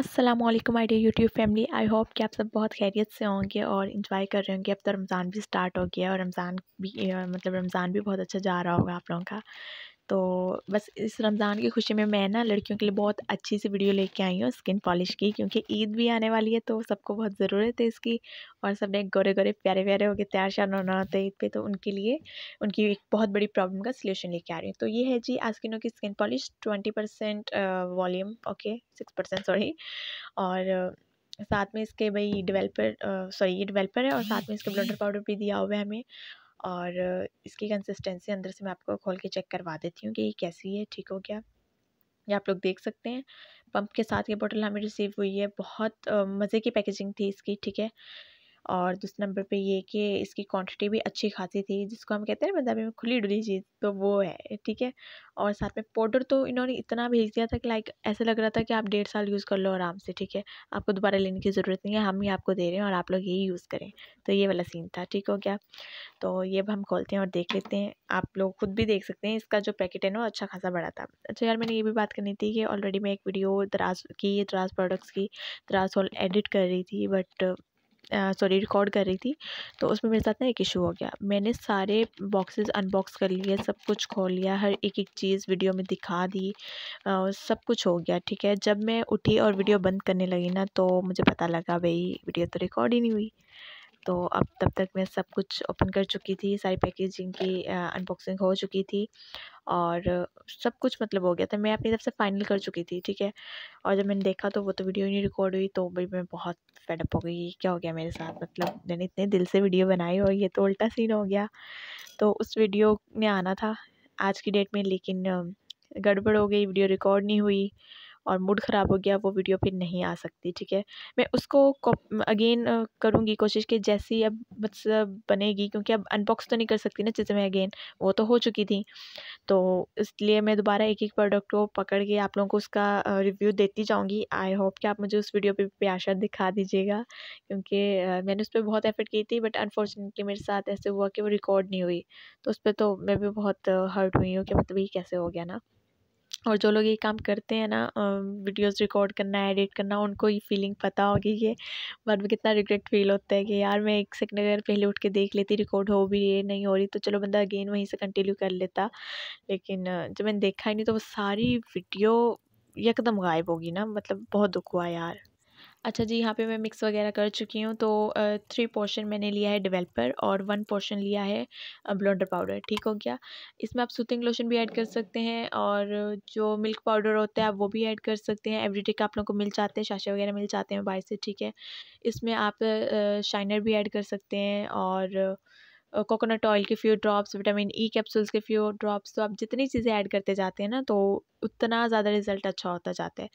Aslam my dear YouTube family I hope कि आप सब बहुत खैरियत से होंगे और इन्जॉय कर रहे होंगे अब तो रमज़ान भी स्टार्ट हो गया और रमज़ान भी मतलब रमज़ान भी बहुत अच्छा जा रहा होगा आप लोगों का तो बस इस रमज़ान की खुशी में मैं ना लड़कियों के लिए बहुत अच्छी सी वीडियो लेके आई हूँ स्किन पॉलिश की क्योंकि ईद भी आने वाली है तो सबको बहुत ज़रूरत है इसकी और सब ने गोरे गोरे प्यारे प्यारे हो गए तैयार श्यार होना होता है ईद पे तो उनके लिए उनकी एक बहुत बड़ी प्रॉब्लम का सोल्यूशन लेके आ रही हूँ तो ये है जी आस्किनों की skin polish twenty percent volume okay six percent sorry और साथ में इसके भाई डेवलपर सॉरी ये डेवलपर है और साथ में इसके ब्लडर पाउडर भी दिया हुआ है हमें और इसकी कंसिस्टेंसी अंदर से मैं आपको खोल के चेक करवा देती हूँ कि ये कैसी है ठीक हो गया ये आप लोग देख सकते हैं पंप के साथ ये बॉटल हमें रिसीव हुई है बहुत मज़े की पैकेजिंग थी इसकी ठीक है और दूसरे नंबर पे ये कि इसकी क्वांटिटी भी अच्छी खासी थी जिसको हम कहते हैं पंजाबी मतलब में खुली डुली चीज़ तो वो है ठीक है और साथ में पाउडर तो इन्होंने इतना भेज दिया था कि लाइक ऐसा लग रहा था कि आप डेढ़ साल यूज़ कर लो आराम से ठीक है आपको दोबारा लेने की ज़रूरत नहीं है हम ही आपको दे रहे हैं और आप लोग यही यूज़ करें तो ये वाला सीन था ठीक हो गया तो ये अब हम खोलते हैं और देख लेते हैं आप लोग खुद भी देख सकते हैं इसका जो पैकेट है ना अच्छा खासा बड़ा था अच्छा यार मैंने ये भी बात करनी थी कि ऑलरेडी मैं एक वीडियो दराज की दराज प्रोडक्ट्स की दराज हॉल एडिट कर रही थी बट सॉरी रिकॉर्ड कर रही थी तो उसमें मेरे साथ ना एक इशू हो गया मैंने सारे बॉक्सेस अनबॉक्स कर लिए सब कुछ खोल लिया हर एक एक चीज़ वीडियो में दिखा दी आ, सब कुछ हो गया ठीक है जब मैं उठी और वीडियो बंद करने लगी ना तो मुझे पता लगा भाई वीडियो तो रिकॉर्ड ही नहीं हुई तो अब तब तक मैं सब कुछ ओपन कर चुकी थी सारी पैकेजिंग की अनबॉक्सिंग हो चुकी थी और सब कुछ मतलब हो गया था मैं अपनी तरफ से फाइनल कर चुकी थी ठीक है और जब मैंने देखा तो वो तो वीडियो नहीं रिकॉर्ड हुई तो भाई मैं बहुत फेडअप हो गई क्या हो गया मेरे साथ मतलब मैंने इतने दिल से वीडियो बनाई और ये तो उल्टा सीन हो गया तो उस वीडियो में आना था आज की डेट में लेकिन गड़बड़ हो गई वीडियो रिकॉर्ड नहीं हुई और मूड ख़राब हो गया वो वीडियो फिर नहीं आ सकती ठीक है मैं उसको अगेन करूँगी कोशिश कि जैसी अब मतलब बनेगी क्योंकि अब अनबॉक्स तो नहीं कर सकती ना चीज़ें मैं अगेन वो तो हो चुकी थी तो इसलिए मैं दोबारा एक एक प्रोडक्ट को पकड़ के आप लोगों को उसका रिव्यू देती जाऊँगी आई होप कि आप मुझे उस वीडियो पर प्याशा दिखा दीजिएगा क्योंकि मैंने उस पर बहुत एफर्ट की थी बट अनफॉर्चुनेटली मेरे साथ ऐसे हुआ कि वो रिकॉर्ड नहीं हुई तो उस पर तो मैं भी बहुत हर्ट हुई हूँ कि मतलब ये कैसे हो गया ना और जो लोग ये काम करते हैं ना वीडियोस रिकॉर्ड करना एडिट करना उनको ये फीलिंग पता होगी कि बाद में कितना रिग्रेट फील होता है कि यार मैं एक सेकंड अगर पहले उठ के देख लेती रिकॉर्ड हो भी ये नहीं हो रही तो चलो बंदा अगेन वहीं से कंटिन्यू कर लेता लेकिन जब मैंने देखा ही नहीं तो वो सारी वीडियो एकदम गायब होगी ना मतलब बहुत दुख हुआ यार अच्छा जी यहाँ पे मैं मिक्स वगैरह कर चुकी हूँ तो थ्री पोर्शन मैंने लिया है डेवलपर और वन पोर्शन लिया है ब्लॉन्डर पाउडर ठीक हो गया इसमें आप सूथिंग लोशन भी ऐड कर सकते हैं और जो मिल्क पाउडर होता है आप वो भी ऐड कर सकते हैं एवरीडे का आप लोगों को मिल जाते हैं शाशे वगैरह मिल जाते हैं बाहर से ठीक है इसमें आप शाइनर भी ऐड कर सकते हैं और कोकोनट ऑयल के few drops vitamin E capsules के फ्यू ड्रॉप्स तो आप जितनी चीज़ें ऐड करते जाते हैं ना तो उतना ज़्यादा रिज़ल्ट अच्छा होता जाता है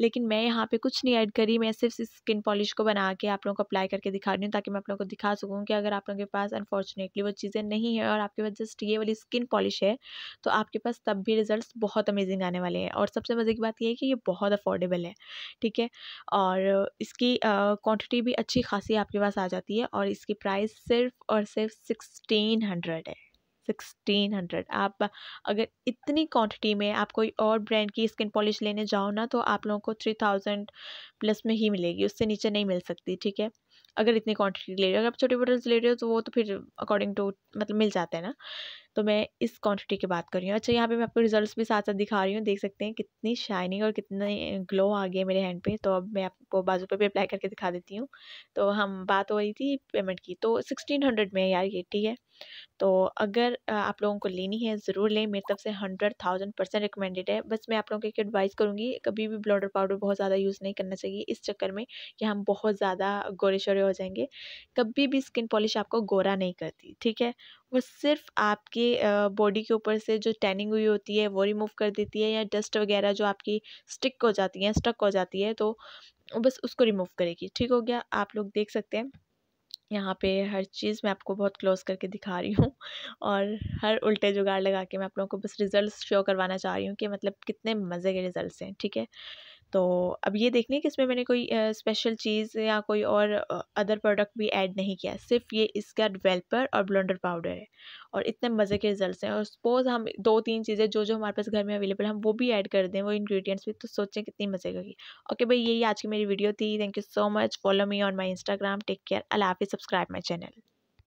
लेकिन मैं यहाँ पे कुछ नहीं ऐड करी मैं सिर्फ स्किन पॉलिश को बना के आप लोगों को अप्लाई करके दिखा रही हूँ ताकि मैं आप लोगों को दिखा सकूँ कि अगर आप लोगों के पास अनफॉर्चुनेटली वो चीज़ें नहीं है और आपके पास जस्ट ये वाली स्किन पॉलिश है तो आपके पास तब भी रिज़ल्ट बहुत अमेजिंग आने वाले हैं और सबसे मज़े की बात यह है कि ये बहुत अफोर्डेबल है ठीक है और इसकी क्वान्टिटी भी अच्छी खासी आपके पास आ जाती है और इसकी प्राइस सिर्फ और सिर्फ सिक्सटीन हंड्रेड है सिक्सटीन हंड्रेड आप अगर इतनी क्वांटिटी में आप कोई और ब्रांड की स्किन पॉलिश लेने जाओ ना तो आप लोगों को थ्री थाउजेंड प्लस में ही मिलेगी उससे नीचे नहीं मिल सकती ठीक है अगर इतनी क्वांटिटी ले रहे हो अगर आप छोटे बॉटल्स ले रहे हो तो वो तो फिर अकॉर्डिंग टू मतलब मिल जाते हैं ना तो मैं इस क्वांटिटी की बात कर रही हूँ अच्छा यहाँ पे मैं आपको रिजल्ट्स भी साथ साथ दिखा रही हूँ देख सकते हैं कितनी शाइनिंग और कितने ग्लो आ गए मेरे हैंड पे तो अब मैं आपको बाजू पे भी अप्लाई करके दिखा देती हूँ तो हम बात हो रही थी पेमेंट की तो सिक्सटीन हंड्रेड में यार ये ठीक है तो अगर आप लोगों को लेनी है ज़रूर लें मेरी तरफ से हंड्रेड थाउजेंड परसेंट रिकमेंडेड है बस मैं आप लोगों को एक एडवाइस करूँगी कभी भी ब्लॉडर पाउडर बहुत ज़्यादा यूज़ नहीं करना चाहिए इस चक्कर में कि हम बहुत ज़्यादा गोरे शोरे हो जाएंगे कभी भी स्किन पॉलिश आपको गोरा नहीं करती ठीक है वो सिर्फ आपके बॉडी के ऊपर से जो टैनिंग हुई होती है वो रिमूव कर देती है या डस्ट वगैरह जो आपकी स्टिक हो जाती है स्टक हो जाती है तो बस उसको रिमूव करेगी ठीक हो गया आप लोग देख सकते हैं यहाँ पे हर चीज़ मैं आपको बहुत क्लोज करके दिखा रही हूँ और हर उल्टे जुगाड़ लगा के मैं आप लोगों को बस रिज़ल्ट शो करवाना चाह रही हूँ कि मतलब कितने मज़े के रिज़ल्ट हैं ठीक है तो अब ये देखने कि इसमें मैंने कोई स्पेशल चीज़ या कोई और अदर प्रोडक्ट भी ऐड नहीं किया सिर्फ ये इसका डिवेल्पर और ब्लेंडर पाउडर है और इतने मज़े के रिजल्ट्स हैं और सपोज़ हम दो तीन चीज़ें जो जो हमारे पास घर में अवेलेबल हम वो भी ऐड कर दें वो इंग्रेडिएंट्स भी तो सोचें कितनी मज़े करेगी ओके भाई यही आज की मेरी वीडियो थी thank you so much follow me on my Instagram take care अला सब्सक्राइब माई चैनल